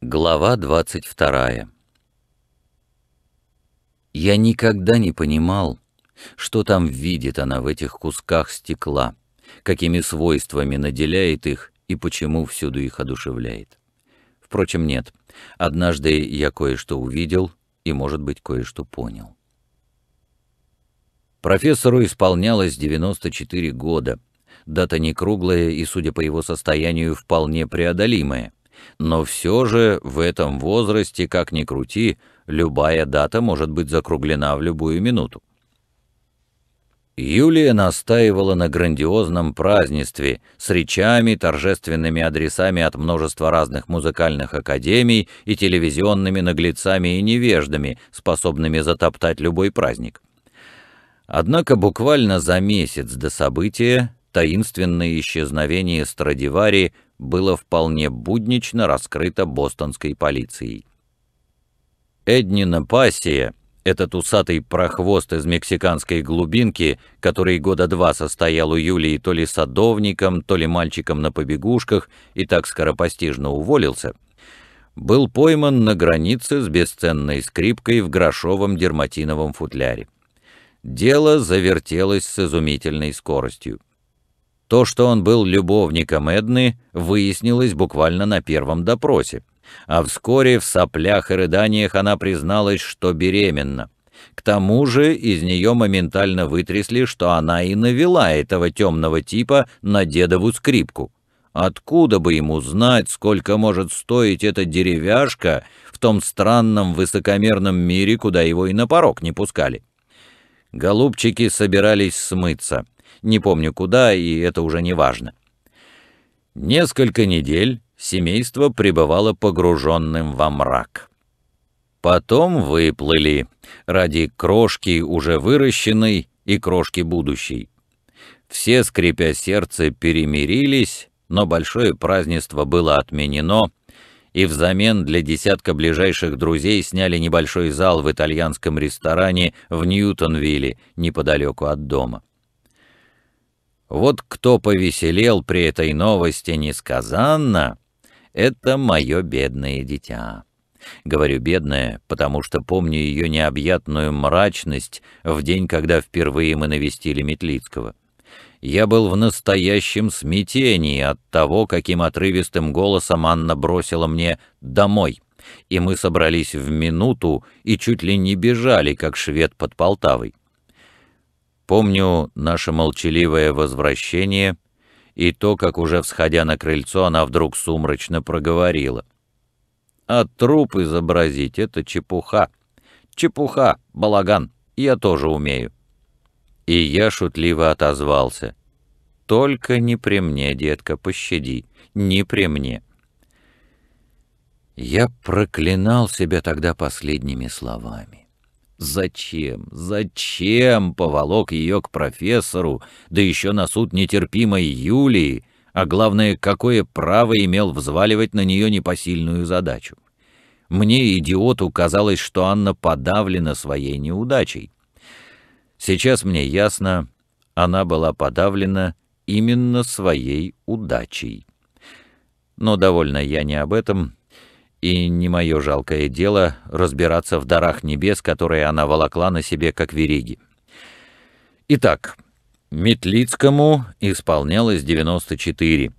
Глава 22 Я никогда не понимал, что там видит она в этих кусках стекла, какими свойствами наделяет их и почему всюду их одушевляет. Впрочем, нет. Однажды я кое-что увидел и, может быть, кое-что понял. Профессору исполнялось 94 года. Дата не круглая и, судя по его состоянию, вполне преодолимая — но все же в этом возрасте, как ни крути, любая дата может быть закруглена в любую минуту. Юлия настаивала на грандиозном празднестве с речами, торжественными адресами от множества разных музыкальных академий и телевизионными наглецами и невеждами, способными затоптать любой праздник. Однако буквально за месяц до события таинственное исчезновение Страдивари было вполне буднично раскрыто бостонской полицией. Эднина пассия, этот усатый прохвост из мексиканской глубинки, который года два состоял у Юлии то ли садовником, то ли мальчиком на побегушках и так скоропостижно уволился, был пойман на границе с бесценной скрипкой в грошовом дерматиновом футляре. Дело завертелось с изумительной скоростью. То, что он был любовником Эдны, выяснилось буквально на первом допросе. А вскоре в соплях и рыданиях она призналась, что беременна. К тому же из нее моментально вытрясли, что она и навела этого темного типа на дедову скрипку. Откуда бы ему знать, сколько может стоить эта деревяшка в том странном высокомерном мире, куда его и на порог не пускали? Голубчики собирались смыться — не помню куда, и это уже не важно. Несколько недель семейство пребывало погруженным во мрак. Потом выплыли ради крошки уже выращенной и крошки будущей. Все, скрипя сердце, перемирились, но большое празднество было отменено, и взамен для десятка ближайших друзей сняли небольшой зал в итальянском ресторане в Ньютонвилле, неподалеку от дома. Вот кто повеселел при этой новости несказанно, это мое бедное дитя. Говорю бедное, потому что помню ее необъятную мрачность в день, когда впервые мы навестили Метлицкого. Я был в настоящем смятении от того, каким отрывистым голосом Анна бросила мне «домой», и мы собрались в минуту и чуть ли не бежали, как швед под Полтавой. Помню наше молчаливое возвращение и то, как уже всходя на крыльцо, она вдруг сумрачно проговорила. «А труп изобразить — это чепуха. Чепуха, балаган, я тоже умею». И я шутливо отозвался. «Только не при мне, детка, пощади, не при мне». Я проклинал себя тогда последними словами. Зачем, зачем поволок ее к профессору, да еще на суд нетерпимой Юлии, а главное, какое право имел взваливать на нее непосильную задачу? Мне, идиоту, казалось, что Анна подавлена своей неудачей. Сейчас мне ясно, она была подавлена именно своей удачей. Но довольно я не об этом и не мое жалкое дело разбираться в дарах небес, которые она волокла на себе как вериги. Итак, Метлицкому исполнялось 94.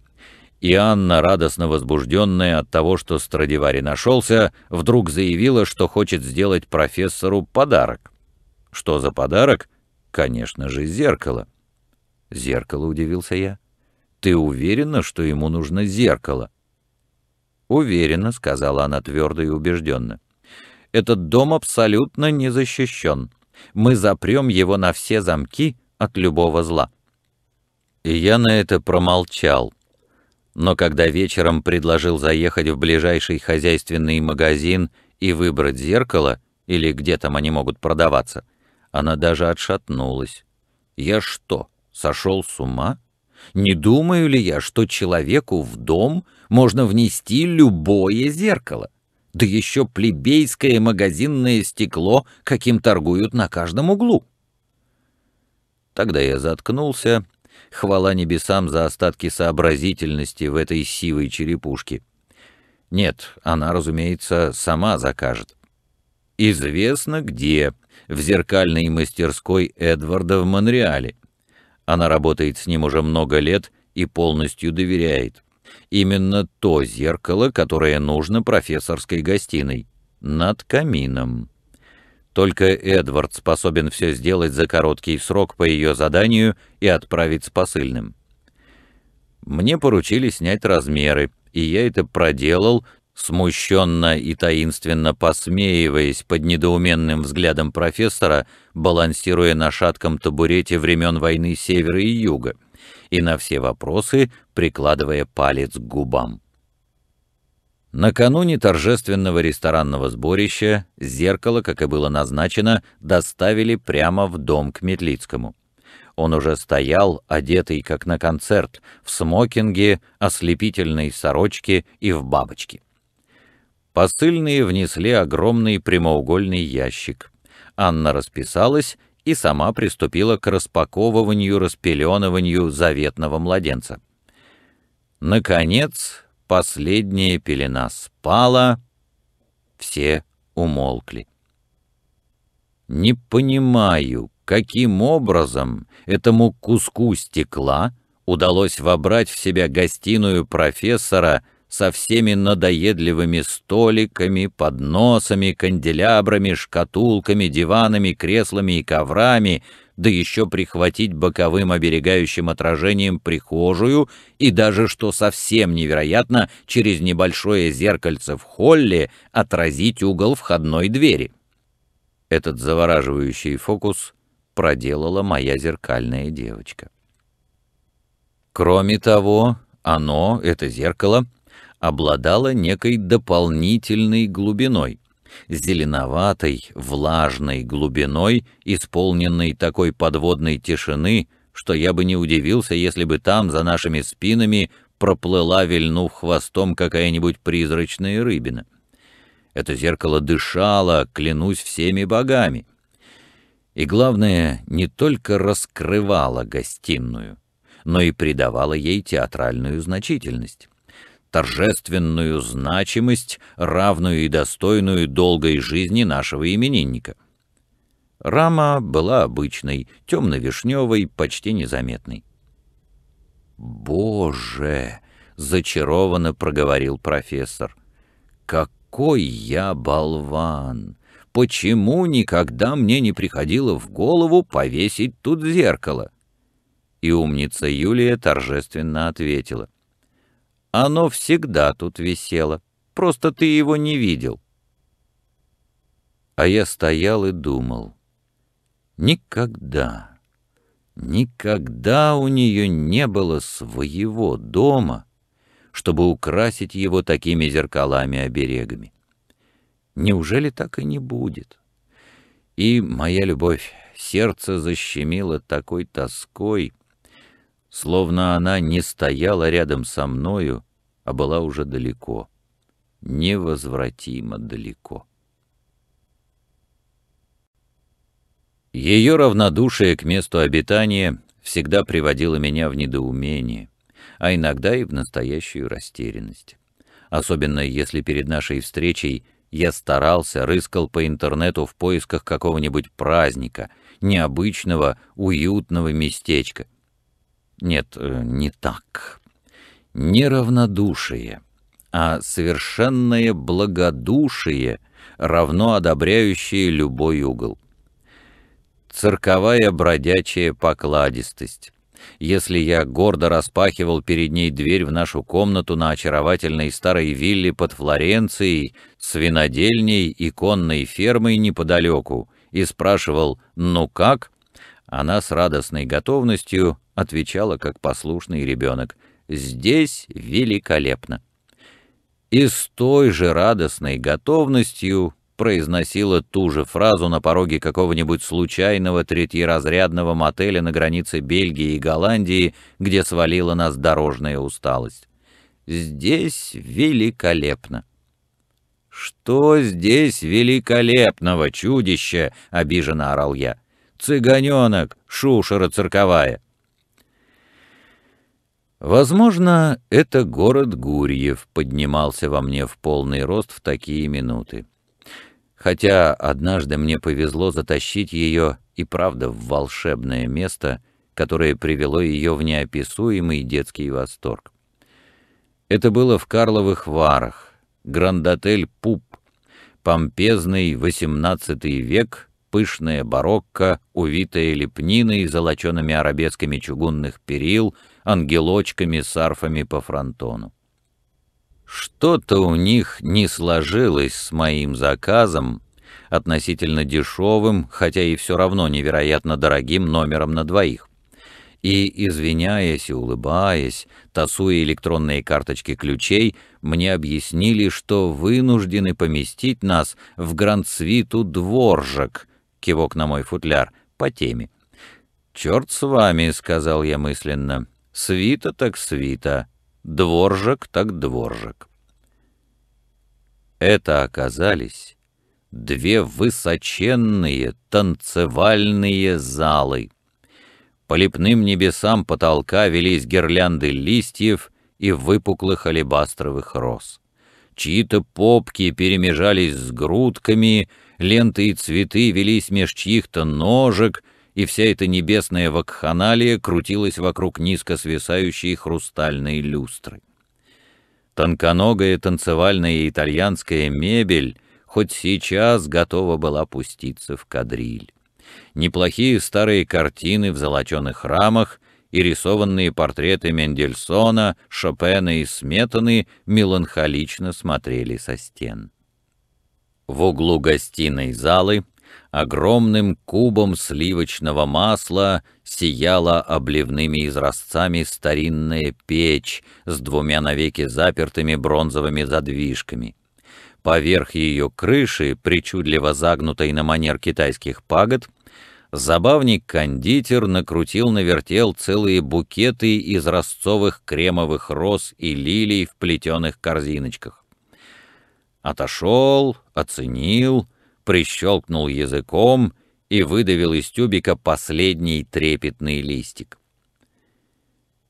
И Анна, радостно возбужденная от того, что Страдивари нашелся, вдруг заявила, что хочет сделать профессору подарок. Что за подарок? Конечно же, зеркало. Зеркало, удивился я. Ты уверена, что ему нужно зеркало? — Уверенно сказала она твердо и убежденно. «Этот дом абсолютно не защищен. Мы запрем его на все замки от любого зла». И я на это промолчал. Но когда вечером предложил заехать в ближайший хозяйственный магазин и выбрать зеркало, или где там они могут продаваться, она даже отшатнулась. «Я что, сошел с ума?» Не думаю ли я, что человеку в дом можно внести любое зеркало? Да еще плебейское магазинное стекло, каким торгуют на каждом углу. Тогда я заткнулся, хвала небесам за остатки сообразительности в этой сивой черепушке. Нет, она, разумеется, сама закажет. Известно где, в зеркальной мастерской Эдварда в Монреале. Она работает с ним уже много лет и полностью доверяет. Именно то зеркало, которое нужно профессорской гостиной. Над камином. Только Эдвард способен все сделать за короткий срок по ее заданию и отправить с посыльным. Мне поручили снять размеры, и я это проделал, Смущенно и таинственно посмеиваясь под недоуменным взглядом профессора, балансируя на шатком табурете времен войны Севера и Юга, и на все вопросы прикладывая палец к губам. Накануне торжественного ресторанного сборища зеркало, как и было назначено, доставили прямо в дом к Метлицкому. Он уже стоял, одетый как на концерт, в смокинге, ослепительной сорочке и в бабочке. Посыльные внесли огромный прямоугольный ящик. Анна расписалась и сама приступила к распаковыванию, распеленыванию заветного младенца. Наконец, последняя пелена спала, все умолкли. Не понимаю, каким образом этому куску стекла удалось вобрать в себя гостиную профессора — со всеми надоедливыми столиками, подносами, канделябрами, шкатулками, диванами, креслами и коврами, да еще прихватить боковым оберегающим отражением прихожую и даже, что совсем невероятно, через небольшое зеркальце в холле отразить угол входной двери. Этот завораживающий фокус проделала моя зеркальная девочка. Кроме того, оно, это зеркало — обладала некой дополнительной глубиной, зеленоватой, влажной глубиной, исполненной такой подводной тишины, что я бы не удивился, если бы там, за нашими спинами, проплыла, вильнув хвостом, какая-нибудь призрачная рыбина. Это зеркало дышало, клянусь всеми богами. И главное, не только раскрывало гостиную, но и придавало ей театральную значительность торжественную значимость, равную и достойную долгой жизни нашего именинника. Рама была обычной, темно-вишневой, почти незаметной. «Боже!» — зачарованно проговорил профессор. «Какой я болван! Почему никогда мне не приходило в голову повесить тут зеркало?» И умница Юлия торжественно ответила — оно всегда тут висело, просто ты его не видел. А я стоял и думал. Никогда, никогда у нее не было своего дома, чтобы украсить его такими зеркалами-оберегами. Неужели так и не будет? И моя любовь, сердце защемило такой тоской — словно она не стояла рядом со мною, а была уже далеко, невозвратимо далеко. Ее равнодушие к месту обитания всегда приводило меня в недоумение, а иногда и в настоящую растерянность. Особенно если перед нашей встречей я старался, рыскал по интернету в поисках какого-нибудь праздника, необычного, уютного местечка — нет, э, не так. Неравнодушие, а совершенное благодушие, равно одобряющее любой угол. Церковная бродячая покладистость. Если я гордо распахивал перед ней дверь в нашу комнату на очаровательной старой вилле под Флоренцией, с винодельней и конной фермой неподалеку, и спрашивал «Ну как?», она с радостной готовностью отвечала, как послушный ребенок. «Здесь великолепно!» И с той же радостной готовностью произносила ту же фразу на пороге какого-нибудь случайного третьеразрядного мотеля на границе Бельгии и Голландии, где свалила нас дорожная усталость. «Здесь великолепно!» «Что здесь великолепного, чудище?» — обиженно орал я цыганенок, шушера цирковая. Возможно, это город Гурьев поднимался во мне в полный рост в такие минуты. Хотя однажды мне повезло затащить ее и правда в волшебное место, которое привело ее в неописуемый детский восторг. Это было в Карловых Варах, грандотель «Пуп», помпезный XVIII век — пышное барокко, увитое лепниной, золочеными арабесками чугунных перил, ангелочками с арфами по фронтону. Что-то у них не сложилось с моим заказом, относительно дешевым, хотя и все равно невероятно дорогим номером на двоих. И, извиняясь и улыбаясь, тасуя электронные карточки ключей, мне объяснили, что вынуждены поместить нас в гранд-свиту дворжик, — кивок на мой футляр, — по теме. «Черт с вами», — сказал я мысленно, — «свита так свита, дворжик так дворжик». Это оказались две высоченные танцевальные залы. По лепным небесам потолка велись гирлянды листьев и выпуклых алебастровых роз. Чьи-то попки перемежались с грудками — ленты и цветы велись меж чьих-то ножек, и вся эта небесная вакханалия крутилась вокруг низко свисающей хрустальной люстры. Тонконогая танцевальная итальянская мебель хоть сейчас готова была пуститься в кадриль. Неплохие старые картины в золоченых рамах и рисованные портреты Мендельсона, Шопена и Сметаны меланхолично смотрели со стен. В углу гостиной залы огромным кубом сливочного масла сияла обливными изразцами старинная печь с двумя навеки запертыми бронзовыми задвижками. Поверх ее крыши, причудливо загнутой на манер китайских пагод, забавник-кондитер накрутил-навертел целые букеты из росцовых кремовых роз и лилий в плетеных корзиночках. Отошел, оценил, прищелкнул языком и выдавил из тюбика последний трепетный листик.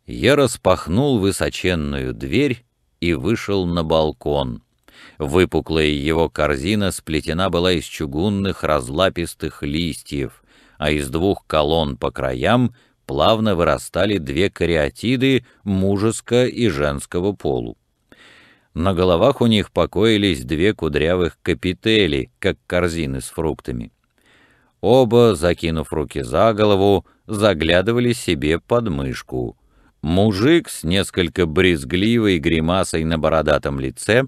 Я распахнул высоченную дверь и вышел на балкон. Выпуклая его корзина сплетена была из чугунных разлапистых листьев, а из двух колонн по краям плавно вырастали две кариатиды мужеско и женского полу. На головах у них покоились две кудрявых капители, как корзины с фруктами. Оба, закинув руки за голову, заглядывали себе под мышку. Мужик с несколько брезгливой гримасой на бородатом лице,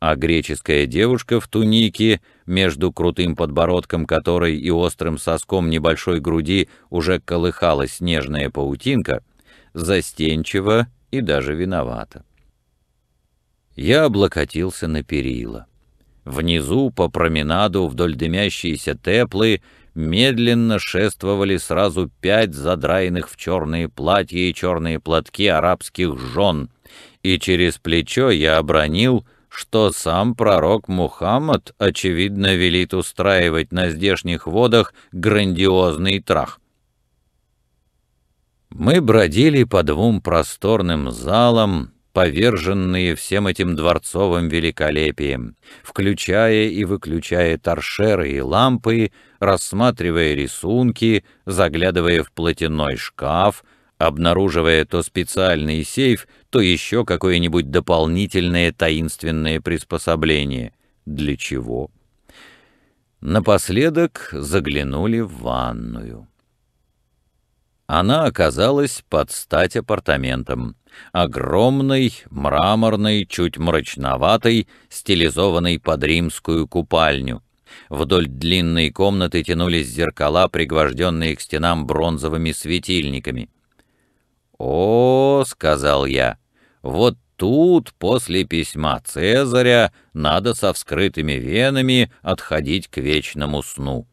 а греческая девушка в тунике, между крутым подбородком которой и острым соском небольшой груди уже колыхалась снежная паутинка, застенчива и даже виновата. Я облокотился на перила. Внизу, по променаду, вдоль дымящейся теплы, медленно шествовали сразу пять задраенных в черные платья и черные платки арабских жен, и через плечо я обронил, что сам пророк Мухаммад, очевидно, велит устраивать на здешних водах грандиозный трах. Мы бродили по двум просторным залам, поверженные всем этим дворцовым великолепием, включая и выключая торшеры и лампы, рассматривая рисунки, заглядывая в платяной шкаф, обнаруживая то специальный сейф, то еще какое-нибудь дополнительное таинственное приспособление. Для чего? Напоследок заглянули в ванную. Она оказалась под стать апартаментом огромной, мраморной, чуть мрачноватой, стилизованной под римскую купальню. Вдоль длинной комнаты тянулись зеркала, пригвожденные к стенам бронзовыми светильниками. «О, — сказал я, — вот тут, после письма Цезаря, надо со вскрытыми венами отходить к вечному сну».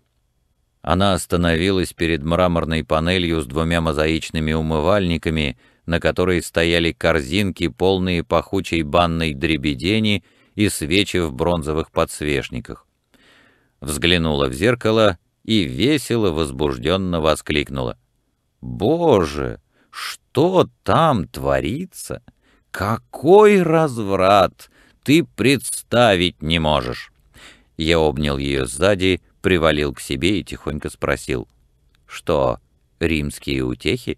Она остановилась перед мраморной панелью с двумя мозаичными умывальниками, на которой стояли корзинки, полные пахучей банной дребедени и свечи в бронзовых подсвечниках. Взглянула в зеркало и весело, возбужденно воскликнула. «Боже, что там творится? Какой разврат! Ты представить не можешь!» Я обнял ее сзади, привалил к себе и тихонько спросил. «Что, римские утехи?»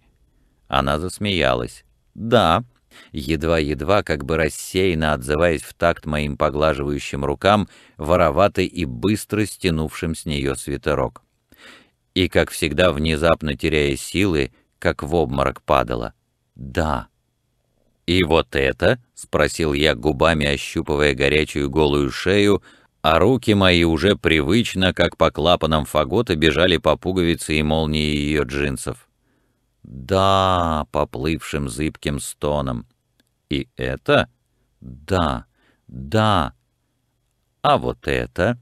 Она засмеялась. «Да». Едва-едва, как бы рассеянно отзываясь в такт моим поглаживающим рукам, воровато и быстро стянувшим с нее свитерок. И, как всегда, внезапно теряя силы, как в обморок падала. «Да». «И вот это?» — спросил я губами, ощупывая горячую голую шею, а руки мои уже привычно, как по клапанам фагота, бежали по пуговице и молнии ее джинсов. «Да!» — поплывшим зыбким стоном. И это «да, да», а вот это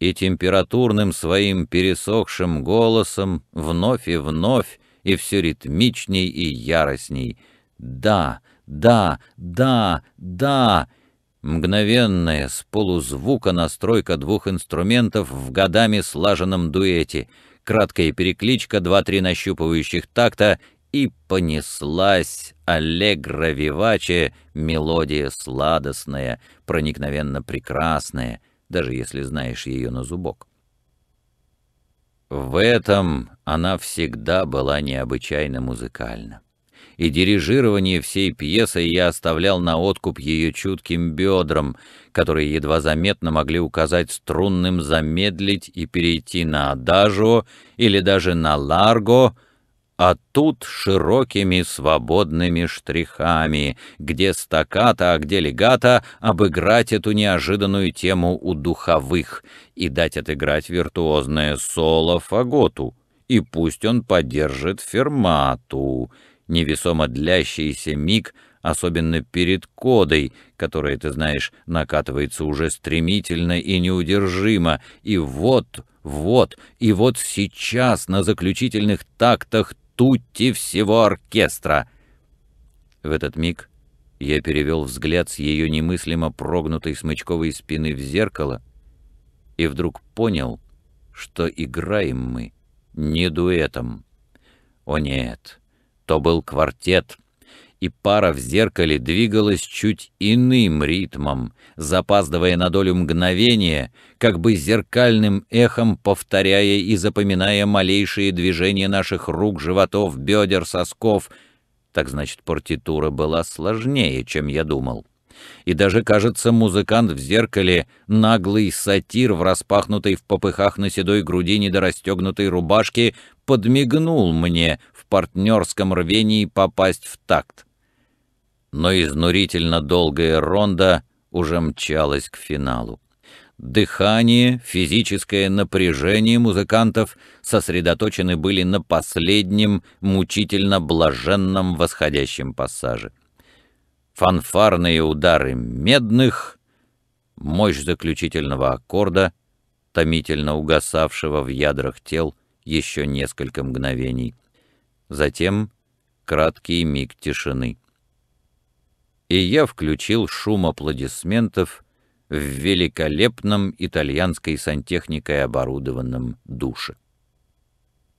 и температурным своим пересохшим голосом вновь и вновь и все ритмичней и яростней. «Да, да, да, да!» Мгновенная с полузвука настройка двух инструментов в годами слаженном дуэте — краткая перекличка, два-три нащупывающих такта, и понеслась аллегро виваче, мелодия сладостная, проникновенно прекрасная, даже если знаешь ее на зубок. В этом она всегда была необычайно музыкальна и дирижирование всей пьесой я оставлял на откуп ее чутким бедрам, которые едва заметно могли указать струнным замедлить и перейти на адажио или даже на ларго, а тут широкими свободными штрихами, где стаката, а где легата, обыграть эту неожиданную тему у духовых и дать отыграть виртуозное соло фаготу, и пусть он поддержит фермату, невесомо длящийся миг, особенно перед кодой, которая, ты знаешь, накатывается уже стремительно и неудержимо, и вот, вот, и вот сейчас на заключительных тактах тутти всего оркестра. В этот миг я перевел взгляд с ее немыслимо прогнутой смычковой спины в зеркало и вдруг понял, что играем мы не дуэтом. О нет! — то был квартет, и пара в зеркале двигалась чуть иным ритмом, запаздывая на долю мгновения, как бы зеркальным эхом повторяя и запоминая малейшие движения наших рук, животов, бедер, сосков. Так значит, партитура была сложнее, чем я думал. И даже, кажется, музыкант в зеркале, наглый сатир в распахнутой в попыхах на седой груди недорастегнутой рубашке, подмигнул мне в партнерском рвении попасть в такт. Но изнурительно долгая ронда уже мчалась к финалу. Дыхание, физическое напряжение музыкантов сосредоточены были на последнем, мучительно блаженном восходящем пассаже — фанфарные удары медных, мощь заключительного аккорда, томительно угасавшего в ядрах тел еще несколько мгновений. Затем краткий миг тишины. И я включил шум аплодисментов в великолепном итальянской сантехникой оборудованном душе.